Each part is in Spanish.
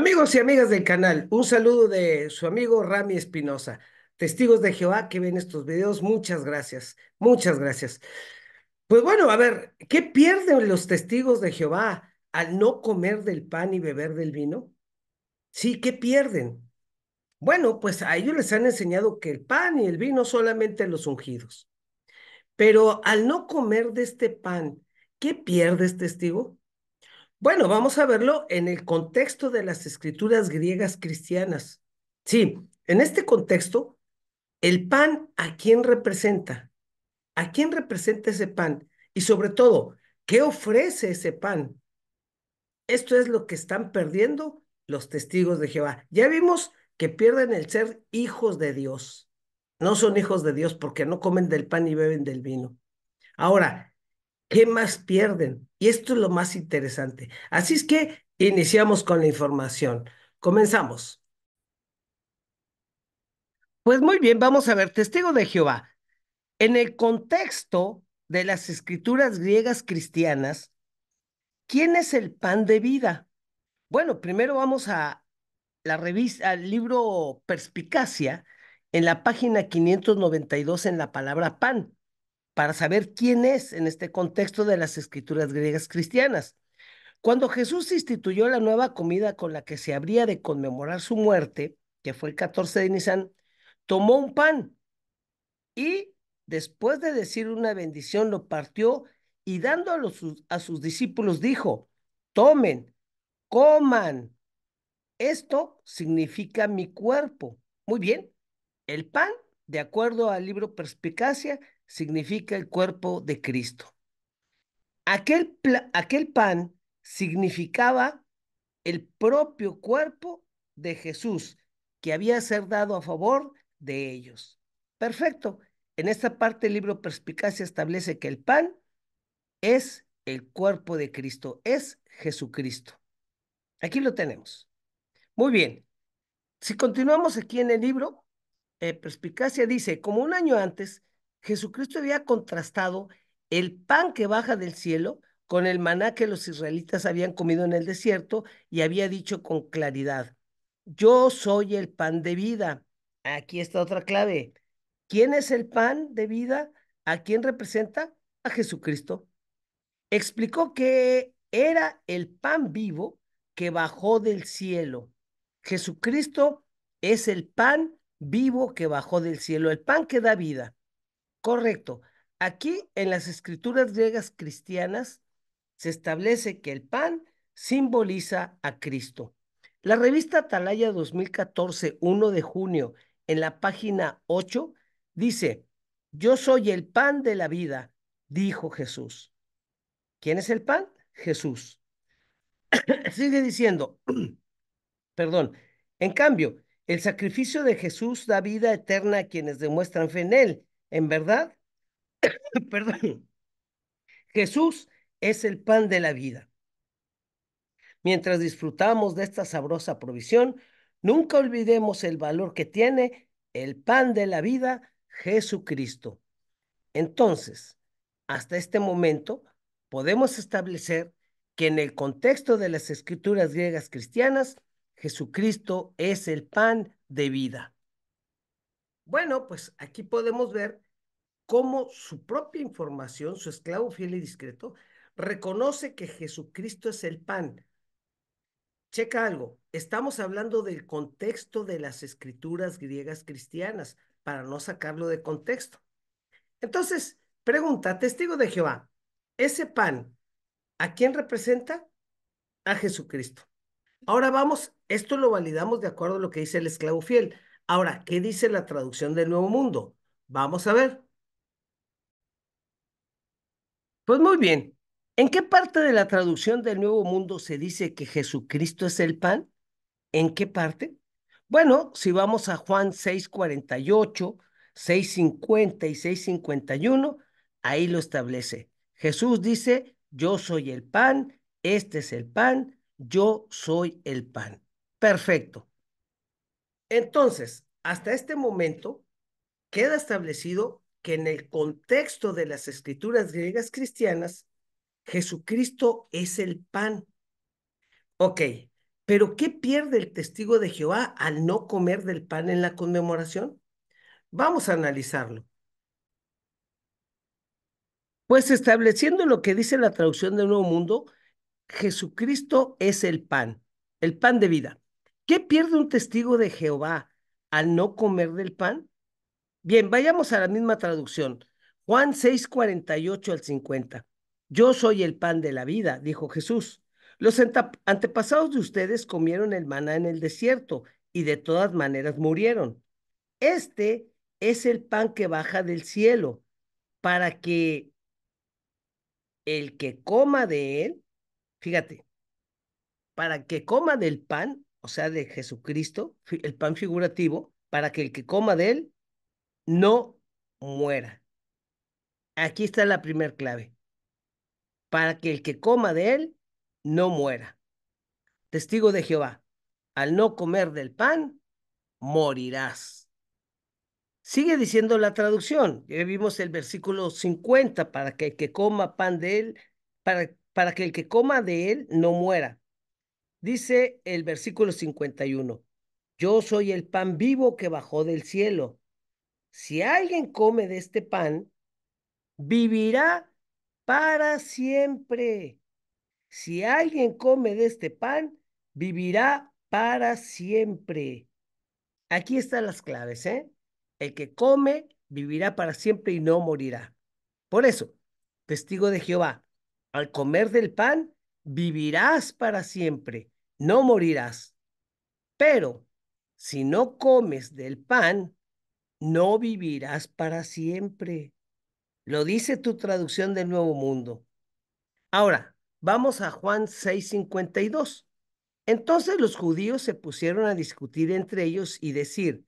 Amigos y amigas del canal, un saludo de su amigo Rami Espinosa. Testigos de Jehová que ven estos videos, muchas gracias, muchas gracias. Pues bueno, a ver, ¿qué pierden los testigos de Jehová al no comer del pan y beber del vino? Sí, ¿qué pierden? Bueno, pues a ellos les han enseñado que el pan y el vino solamente los ungidos. Pero al no comer de este pan, ¿qué pierdes, este testigo? Bueno, vamos a verlo en el contexto de las escrituras griegas cristianas. Sí, en este contexto, el pan, ¿a quién representa? ¿A quién representa ese pan? Y sobre todo, ¿qué ofrece ese pan? Esto es lo que están perdiendo los testigos de Jehová. Ya vimos que pierden el ser hijos de Dios. No son hijos de Dios porque no comen del pan y beben del vino. Ahora, ¿qué más pierden? Y esto es lo más interesante. Así es que iniciamos con la información. Comenzamos. Pues muy bien, vamos a ver, testigo de Jehová. En el contexto de las escrituras griegas cristianas, ¿quién es el pan de vida? Bueno, primero vamos a la revista, al libro Perspicacia, en la página 592 en la palabra pan para saber quién es en este contexto de las escrituras griegas cristianas. Cuando Jesús instituyó la nueva comida con la que se habría de conmemorar su muerte, que fue el 14 de Nisan, tomó un pan y después de decir una bendición lo partió y dando a, los, a sus discípulos dijo, tomen, coman. Esto significa mi cuerpo. Muy bien, el pan, de acuerdo al libro Perspicacia, significa el cuerpo de Cristo. Aquel, aquel pan significaba el propio cuerpo de Jesús que había ser dado a favor de ellos. Perfecto. En esta parte el libro Perspicacia establece que el pan es el cuerpo de Cristo, es Jesucristo. Aquí lo tenemos. Muy bien. Si continuamos aquí en el libro, eh, Perspicacia dice, como un año antes, Jesucristo había contrastado el pan que baja del cielo con el maná que los israelitas habían comido en el desierto y había dicho con claridad, yo soy el pan de vida. Aquí está otra clave. ¿Quién es el pan de vida? ¿A quién representa? A Jesucristo. Explicó que era el pan vivo que bajó del cielo. Jesucristo es el pan vivo que bajó del cielo, el pan que da vida. Correcto. Aquí en las escrituras griegas cristianas se establece que el pan simboliza a Cristo. La revista Atalaya 2014, 1 de junio, en la página 8, dice, yo soy el pan de la vida, dijo Jesús. ¿Quién es el pan? Jesús. Sigue diciendo, perdón, en cambio, el sacrificio de Jesús da vida eterna a quienes demuestran fe en él. En verdad, perdón, Jesús es el pan de la vida. Mientras disfrutamos de esta sabrosa provisión, nunca olvidemos el valor que tiene el pan de la vida, Jesucristo. Entonces, hasta este momento, podemos establecer que en el contexto de las escrituras griegas cristianas, Jesucristo es el pan de vida. Bueno, pues aquí podemos ver cómo su propia información, su esclavo fiel y discreto, reconoce que Jesucristo es el pan. Checa algo, estamos hablando del contexto de las escrituras griegas cristianas, para no sacarlo de contexto. Entonces, pregunta, testigo de Jehová, ese pan, ¿a quién representa? A Jesucristo. Ahora vamos, esto lo validamos de acuerdo a lo que dice el esclavo fiel. Ahora, ¿qué dice la traducción del Nuevo Mundo? Vamos a ver. Pues muy bien. ¿En qué parte de la traducción del Nuevo Mundo se dice que Jesucristo es el pan? ¿En qué parte? Bueno, si vamos a Juan 6:48, 6:50 y 6:51, ahí lo establece. Jesús dice, yo soy el pan, este es el pan, yo soy el pan. Perfecto. Entonces, hasta este momento queda establecido que en el contexto de las escrituras griegas cristianas, Jesucristo es el pan. Ok, pero ¿qué pierde el testigo de Jehová al no comer del pan en la conmemoración? Vamos a analizarlo. Pues estableciendo lo que dice la traducción del Nuevo Mundo, Jesucristo es el pan, el pan de vida. ¿Qué pierde un testigo de Jehová al no comer del pan? Bien, vayamos a la misma traducción. Juan 6, 48 al 50. Yo soy el pan de la vida, dijo Jesús. Los antepasados de ustedes comieron el maná en el desierto y de todas maneras murieron. Este es el pan que baja del cielo para que el que coma de él, fíjate, para que coma del pan o sea, de Jesucristo, el pan figurativo, para que el que coma de él no muera. Aquí está la primer clave. Para que el que coma de él no muera. Testigo de Jehová, al no comer del pan, morirás. Sigue diciendo la traducción. Ya vimos el versículo 50, para que el que coma pan de él, para, para que el que coma de él no muera. Dice el versículo 51, yo soy el pan vivo que bajó del cielo. Si alguien come de este pan, vivirá para siempre. Si alguien come de este pan, vivirá para siempre. Aquí están las claves, ¿eh? El que come vivirá para siempre y no morirá. Por eso, testigo de Jehová, al comer del pan, vivirás para siempre, no morirás. Pero si no comes del pan, no vivirás para siempre. Lo dice tu traducción del Nuevo Mundo. Ahora, vamos a Juan 6:52. Entonces los judíos se pusieron a discutir entre ellos y decir,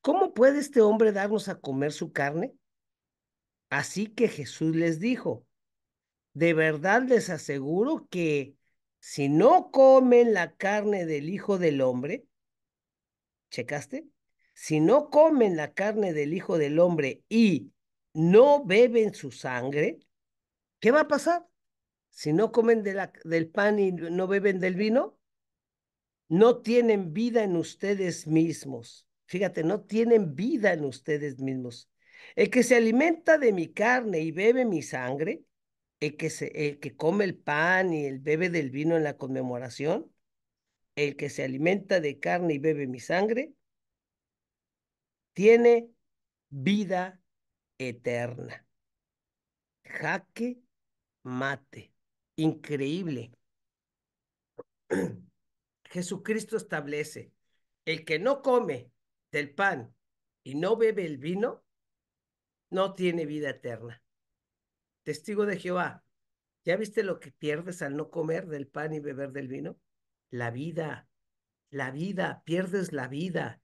¿cómo puede este hombre darnos a comer su carne? Así que Jesús les dijo, de verdad les aseguro que si no comen la carne del Hijo del Hombre, ¿checaste? Si no comen la carne del Hijo del Hombre y no beben su sangre, ¿qué va a pasar? Si no comen del pan y no beben del vino, no tienen vida en ustedes mismos. Fíjate, no tienen vida en ustedes mismos. El que se alimenta de mi carne y bebe mi sangre, el que, se, el que come el pan y el bebe del vino en la conmemoración, el que se alimenta de carne y bebe mi sangre, tiene vida eterna. Jaque mate. Increíble. Jesucristo establece, el que no come del pan y no bebe el vino, no tiene vida eterna testigo de Jehová, ¿ya viste lo que pierdes al no comer del pan y beber del vino? La vida, la vida, pierdes la vida.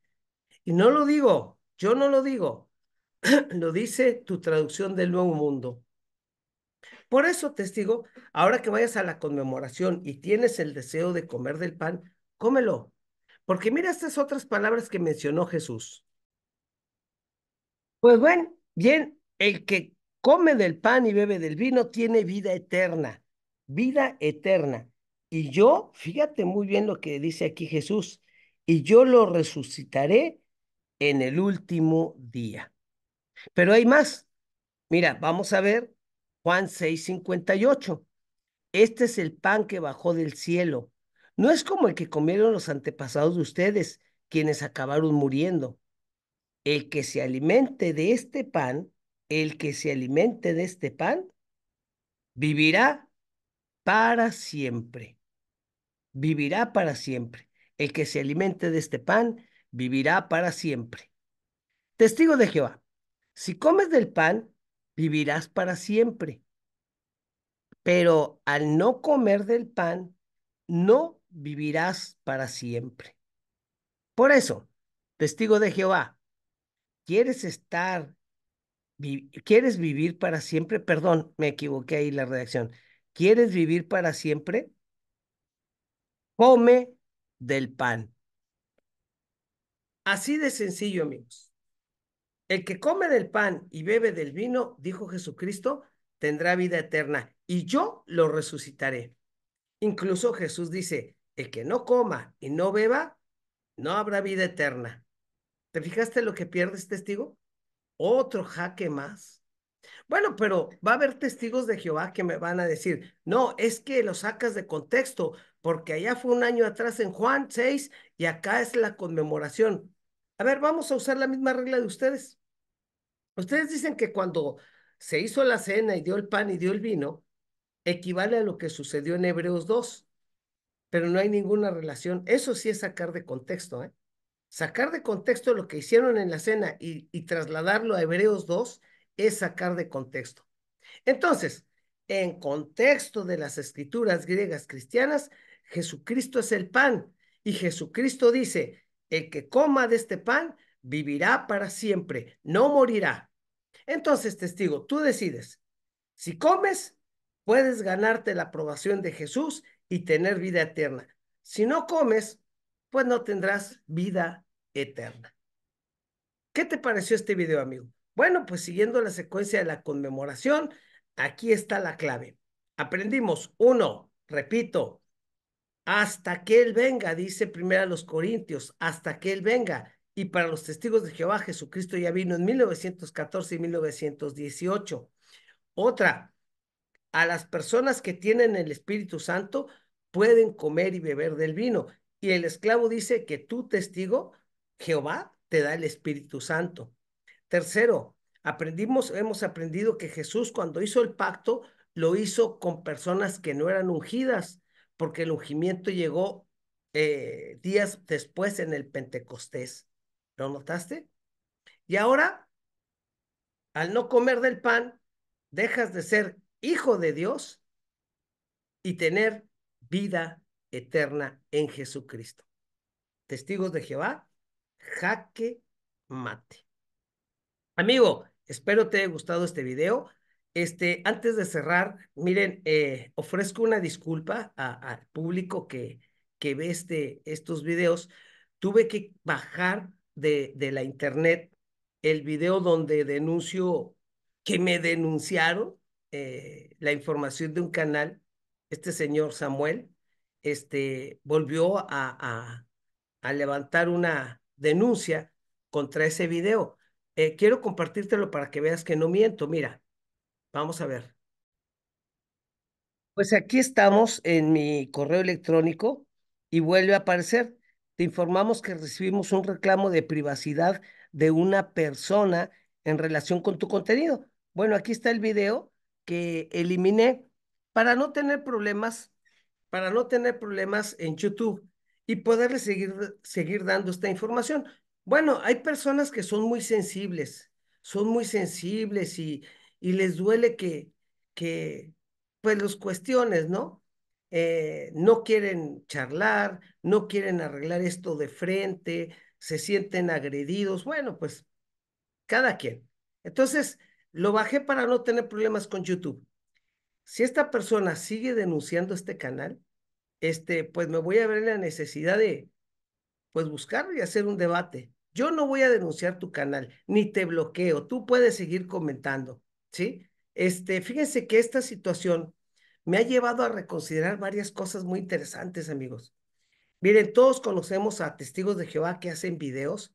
Y no lo digo, yo no lo digo, lo dice tu traducción del Nuevo Mundo. Por eso, testigo, ahora que vayas a la conmemoración y tienes el deseo de comer del pan, cómelo. Porque mira estas otras palabras que mencionó Jesús. Pues bueno, bien, el que come del pan y bebe del vino, tiene vida eterna, vida eterna. Y yo, fíjate muy bien lo que dice aquí Jesús, y yo lo resucitaré en el último día. Pero hay más. Mira, vamos a ver Juan 6,58. Este es el pan que bajó del cielo. No es como el que comieron los antepasados de ustedes, quienes acabaron muriendo. El que se alimente de este pan el que se alimente de este pan vivirá para siempre. Vivirá para siempre. El que se alimente de este pan vivirá para siempre. Testigo de Jehová, si comes del pan, vivirás para siempre. Pero al no comer del pan, no vivirás para siempre. Por eso, testigo de Jehová, ¿quieres estar ¿quieres vivir para siempre? Perdón, me equivoqué ahí la redacción. ¿Quieres vivir para siempre? Come del pan. Así de sencillo, amigos. El que come del pan y bebe del vino, dijo Jesucristo, tendrá vida eterna y yo lo resucitaré. Incluso Jesús dice, el que no coma y no beba, no habrá vida eterna. ¿Te fijaste lo que pierdes, este testigo? otro jaque más. Bueno, pero va a haber testigos de Jehová que me van a decir, no, es que lo sacas de contexto, porque allá fue un año atrás en Juan 6 y acá es la conmemoración. A ver, vamos a usar la misma regla de ustedes. Ustedes dicen que cuando se hizo la cena y dio el pan y dio el vino, equivale a lo que sucedió en Hebreos 2, pero no hay ninguna relación. Eso sí es sacar de contexto, ¿eh? sacar de contexto lo que hicieron en la cena y, trasladarlo a Hebreos 2 es sacar de contexto. Entonces, en contexto de las escrituras griegas cristianas, Jesucristo es el pan y Jesucristo dice, el que coma de este pan vivirá para siempre, no morirá. Entonces, testigo, tú decides, si comes, puedes ganarte la aprobación de Jesús y tener vida eterna. Si no comes, pues no tendrás vida eterna. ¿Qué te pareció este video, amigo? Bueno, pues siguiendo la secuencia de la conmemoración, aquí está la clave. Aprendimos, uno, repito, hasta que Él venga, dice primero a los Corintios, hasta que Él venga. Y para los testigos de Jehová, Jesucristo ya vino en 1914 y 1918. Otra, a las personas que tienen el Espíritu Santo pueden comer y beber del vino. Y el esclavo dice que tu testigo, Jehová te da el Espíritu Santo. Tercero, aprendimos, hemos aprendido que Jesús cuando hizo el pacto lo hizo con personas que no eran ungidas, porque el ungimiento llegó eh, días después en el Pentecostés. ¿Lo notaste? Y ahora, al no comer del pan, dejas de ser hijo de Dios y tener vida eterna en Jesucristo. Testigos de Jehová jaque mate. Amigo, espero te haya gustado este video. Este, antes de cerrar, miren, eh, ofrezco una disculpa al público que, que ve este, estos videos. Tuve que bajar de, de la internet el video donde denuncio que me denunciaron eh, la información de un canal. Este señor Samuel este, volvió a, a levantar una, denuncia contra ese video. Eh, quiero compartírtelo para que veas que no miento. Mira, vamos a ver. Pues aquí estamos en mi correo electrónico y vuelve a aparecer. Te informamos que recibimos un reclamo de privacidad de una persona en relación con tu contenido. Bueno, aquí está el video que eliminé para no tener problemas, para no tener problemas en YouTube y poderle seguir, seguir dando esta información. Bueno, hay personas que son muy sensibles, son muy sensibles y, y les duele que, que, pues los cuestiones, ¿no? Eh, no quieren charlar, no quieren arreglar esto de frente, se sienten agredidos. Bueno, pues cada quien. Entonces, lo bajé para no tener problemas con YouTube. Si esta persona sigue denunciando este canal, este, pues me voy a ver la necesidad de, pues buscarlo y hacer un debate. Yo no voy a denunciar tu canal, ni te bloqueo, tú puedes seguir comentando, ¿sí? Este, fíjense que esta situación me ha llevado a reconsiderar varias cosas muy interesantes, amigos. Miren, todos conocemos a testigos de Jehová que hacen videos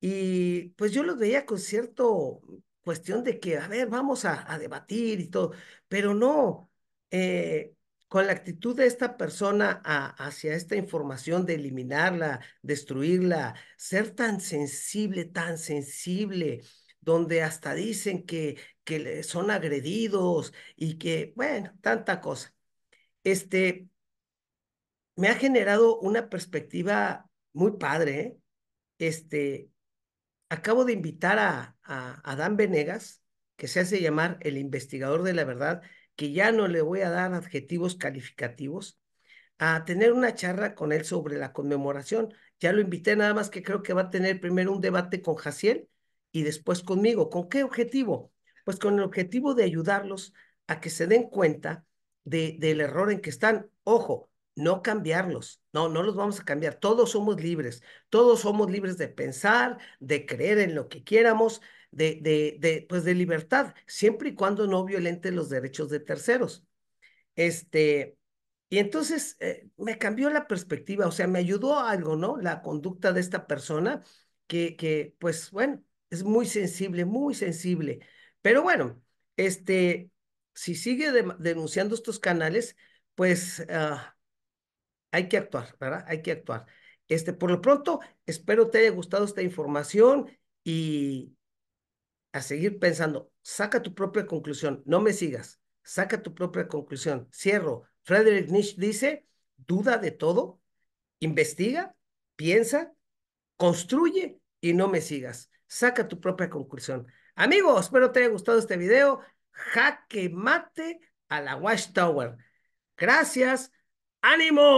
y pues yo los veía con cierto cuestión de que, a ver, vamos a, a debatir y todo, pero no, eh, con la actitud de esta persona hacia esta información de eliminarla, destruirla, ser tan sensible, tan sensible, donde hasta dicen que, que son agredidos y que, bueno, tanta cosa. Este, me ha generado una perspectiva muy padre. ¿eh? Este, acabo de invitar a, a, Dan Venegas, que se hace llamar el investigador de la verdad, que ya no le voy a dar adjetivos calificativos, a tener una charla con él sobre la conmemoración. Ya lo invité, nada más que creo que va a tener primero un debate con Jaciel y después conmigo. ¿Con qué objetivo? Pues con el objetivo de ayudarlos a que se den cuenta de, del error en que están. Ojo, no cambiarlos. No, no los vamos a cambiar. Todos somos libres. Todos somos libres de pensar, de creer en lo que quieramos, de, de, pues de libertad, siempre y cuando no violente los derechos de terceros. Este, y entonces eh, me cambió la perspectiva, o sea, me ayudó algo, ¿no? La conducta de esta persona que, que, pues bueno, es muy sensible, muy sensible. Pero bueno, este, si sigue denunciando estos canales, pues ah, hay que actuar, ¿verdad? Hay que actuar. Este, por lo pronto, espero te haya gustado esta información y a seguir pensando, saca tu propia conclusión, no me sigas, saca tu propia conclusión. Cierro. Frederick Nietzsche dice, duda de todo, investiga, piensa, construye y no me sigas. Saca tu propia conclusión. Amigos, espero te haya gustado este video. Jaque mate a la Watchtower. Gracias. ¡Ánimo!